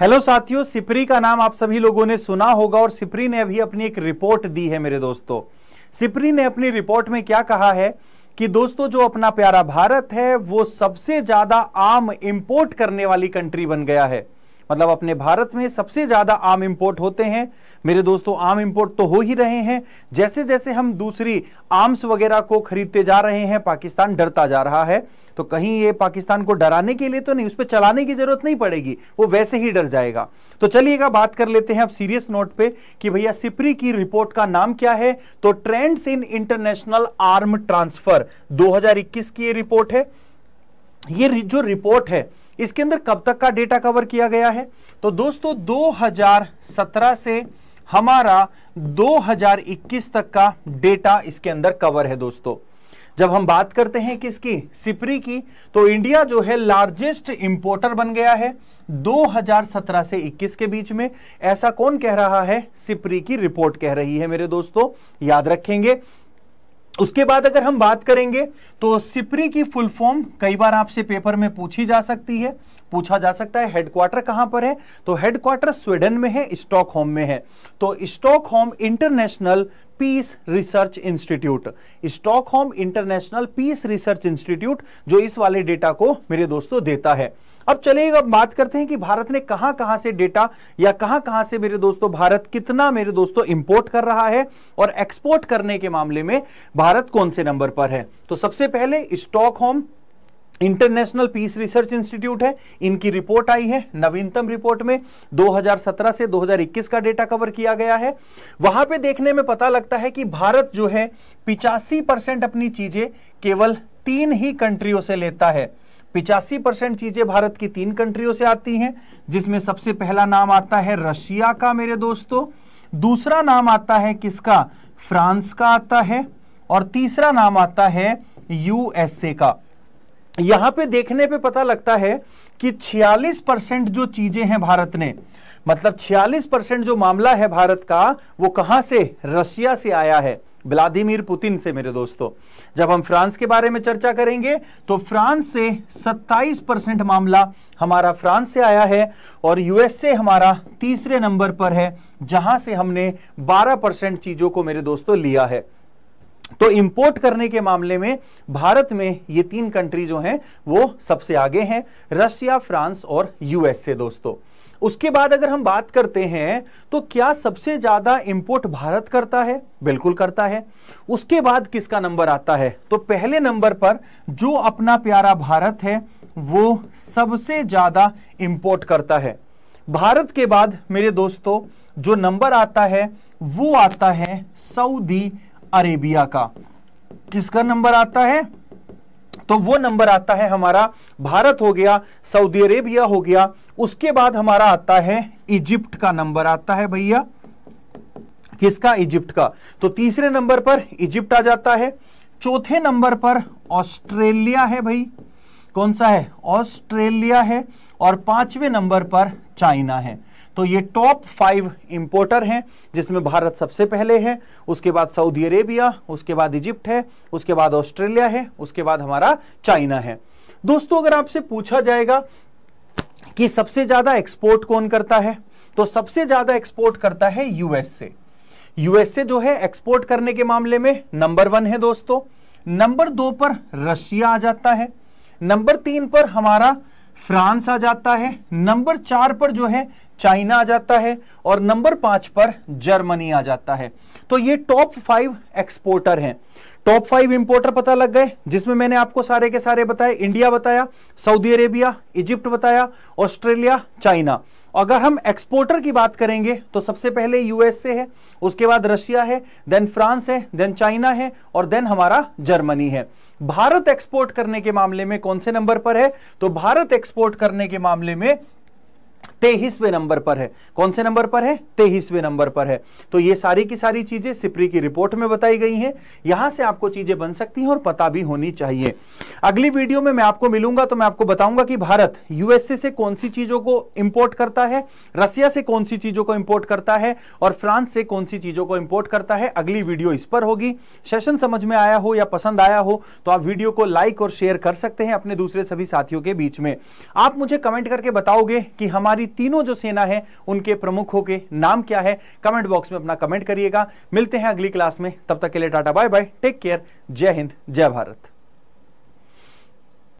hello साथियों सिपरी का नाम आप सभी लोगों ने सुना होगा और सिपरी ने अभी अपनी एक रिपोर्ट दी है मेरे दोस्तों सिपरी ने अपनी रिपोर्ट में क्या कहा है कि दोस्तों जो अपना प्यारा भारत है वो सबसे ज्यादा आम इंपोर्ट करने वाली कंट्री बन गया है मतलब अपने भारत में सबसे ज़्यादा आम इम्पोर्ट होते हैं मेरे दोस्तों आम इम्पोर्ट तो हो ही रहे हैं जैसे जैसे हम दूसरी आर्म्स वगैरह को खरीदते जा रहे हैं पाकिस्तान डरता जा रहा है तो कहीं ये पाकिस्तान को डराने के लिए तो नहीं उस पर चलाने की जरूरत नहीं पड़ेगी वो वैसे ही डर जाएगा तो चलिएगा बात कर लेते हैं अब सीरियस नोट पे कि भैया सिपरी की रिपोर्ट का नाम क्या है तो trends in international arm transfer 2021 की ये रिपोर्ट है ये जो रिपोर्ट है इसके अंदर कब तक का डेटा कवर किया गया है तो दोस्तों 2017 से हमारा 2021 तक का डेटा इसके अंदर कवर है दोस्तों जब हम बात करते हैं किसकी सिपरी की तो इंडिया जो है लार्जेस्ट इंपोर्टर बन गया है 2017 से 21 के बीच में ऐसा कौन कह रहा है सिपरी की रिपोर्ट कह रही है मेरे दोस्तों याद रखेंगे उसके बाद अगर हम बात करेंगे तो सिपरी की फुल फॉर्म कई बार आपसे पेपर में पूछी जा सकती है पूछा जा सकता है हेडक्वार्टर कहां पर है तो हेडक्वार्टर स्वीडन में है स्टॉक होम में है तो Stockholm international peace research institute Stockholm international peace research institute जो इस वाले डेटा को मेरे दोस्तों देता है अब चलिए अब बात करते हैं कि भारत ने कहां कहां से डेटा या कहां कहां से मेरे दोस्तों भारत कितना मेरे दोस्तों इंपोर्ट कर रहा है और एक्सपोर्ट करने के मामले में भारत कौन से नंबर पर है तो सबसे पहले Stockholm international peace research institute है इनकी रिपोर्ट आई है नवीनतम रिपोर्ट में 2017 से 2021 का डेटा कवर किया गया है वहां पे देखने में पता लगता है कि भारत जो है पिचासी परसेंट अपनी चीजें केवल तीन ही कंट्रियों से लेता है पिचासी परसेंट चीजें भारत की तीन कंट्रियों से आती हैं जिसमें सबसे पहला नाम आता है रशिया का मेरे दोस्तों दूसरा नाम आता है किसका फ्रांस का आता है और तीसरा नाम आता है यूएसए का यहां पे देखने पे पता लगता है कि 46 परसेंट जो चीजें हैं भारत ने मतलब 46 परसेंट जो मामला है भारत का वो कहां से रशिया से आया है व्लादिमीर पुतिन से मेरे दोस्तों जब हम फ्रांस के बारे में चर्चा करेंगे तो फ्रांस से 27 परसेंट मामला हमारा फ्रांस से आया है और यूएसए हमारा तीसरे नंबर पर है जहां से हमने 12 परसेंट चीजों को मेरे दोस्तों लिया है तो इंपोर्ट करने के मामले में भारत में ये तीन कंट्री जो हैं वो सबसे आगे हैं रशिया फ्रांस और यूएसए दोस्तों उसके बाद अगर हम बात करते हैं तो क्या सबसे ज्यादा इंपोर्ट भारत करता है बिल्कुल करता है उसके बाद किसका नंबर आता है तो पहले नंबर पर जो अपना प्यारा भारत है वो सबसे ज्यादा इंपोर्ट करता है भारत के बाद मेरे दोस्तों जो नंबर आता है वो आता है सऊदी अरेबिया का किसका नंबर आता है तो वो नंबर आता है हमारा भारत हो गया सऊदी अरेबिया हो गया उसके बाद हमारा आता है इजिप्ट का नंबर आता है भैया किसका इजिप्ट का तो तीसरे नंबर पर इजिप्ट आ जाता है चौथे नंबर पर ऑस्ट्रेलिया है भाई कौन सा है ऑस्ट्रेलिया है और पांचवें नंबर पर चाइना है तो ये टॉप फाइव इंपोर्टर हैं जिसमें भारत सबसे पहले है उसके बाद सऊदी अरेबिया उसके बाद इजिप्ट है उसके बाद ऑस्ट्रेलिया है उसके बाद हमारा चाइना है दोस्तों अगर आपसे पूछा जाएगा कि सबसे ज्यादा एक्सपोर्ट कौन करता है तो सबसे ज्यादा एक्सपोर्ट करता है यूएस से यूएस से जो है एक्सपोर्ट करने के मामले में नंबर वन है दोस्तों नंबर दो पर रशिया आ जाता है नंबर तीन पर हमारा फ्रांस आ जाता है नंबर चार पर जो है चाइना आ जाता है और नंबर पांच पर जर्मनी आ जाता है तो ये टॉप फाइव एक्सपोर्टर हैं टॉप फाइव इंपोर्टर पता लग गए जिसमें मैंने आपको सारे के सारे बताए इंडिया बताया सऊदी अरेबिया इजिप्ट बताया ऑस्ट्रेलिया चाइना अगर हम एक्सपोर्टर की बात करेंगे तो सबसे पहले यूएसए है उसके बाद रशिया है देन फ्रांस है देन चाइना है और देन हमारा जर्मनी है भारत एक्सपोर्ट करने के मामले में कौन से नंबर पर है तो भारत एक्सपोर्ट करने के मामले में तेईसवें नंबर पर है कौन से नंबर पर है तेईसवें नंबर पर है तो ये सारी की सारी चीजें सिपरी की रिपोर्ट में बताई गई हैं यहां से आपको चीजें बन सकती हैं और पता भी होनी चाहिए अगली वीडियो में मैं आपको मिलूंगा तो मैं आपको बताऊंगा कि भारत यूएसए से कौन सी चीजों को इंपोर्ट करता है रसिया से कौन सी चीजों को इंपोर्ट करता है और फ्रांस से कौन सी चीजों को इंपोर्ट करता है अगली वीडियो इस पर होगी सेशन समझ में आया हो या पसंद आया हो तो आप वीडियो को लाइक और शेयर कर सकते हैं अपने दूसरे सभी साथियों के बीच में आप मुझे कमेंट करके बताओगे कि हम हमारी तीनों जो सेना है उनके प्रमुखों के नाम क्या है कमेंट बॉक्स में अपना कमेंट करिएगा मिलते हैं अगली क्लास में तब तक के लिए tata bye bye take care जय हिंद जय भारत